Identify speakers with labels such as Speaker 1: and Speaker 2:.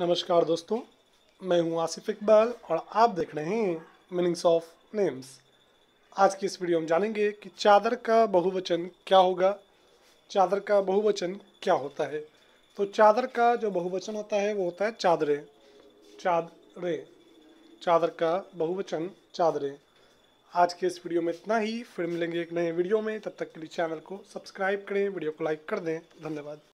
Speaker 1: नमस्कार दोस्तों मैं हूं आसिफ इकबाल और आप देख रहे हैं मीनिंग्स ऑफ नेम्स आज की इस वीडियो हम जानेंगे कि चादर का बहुवचन क्या होगा चादर का बहुवचन क्या होता है तो चादर का जो बहुवचन होता है वो होता है चादरें चादरें चादर का बहुवचन चादरें आज के इस वीडियो में इतना ही फिर मिलेंगे एक नए वीडियो में तब तक के लिए चैनल को सब्सक्राइब करें वीडियो को लाइक कर दें धन्यवाद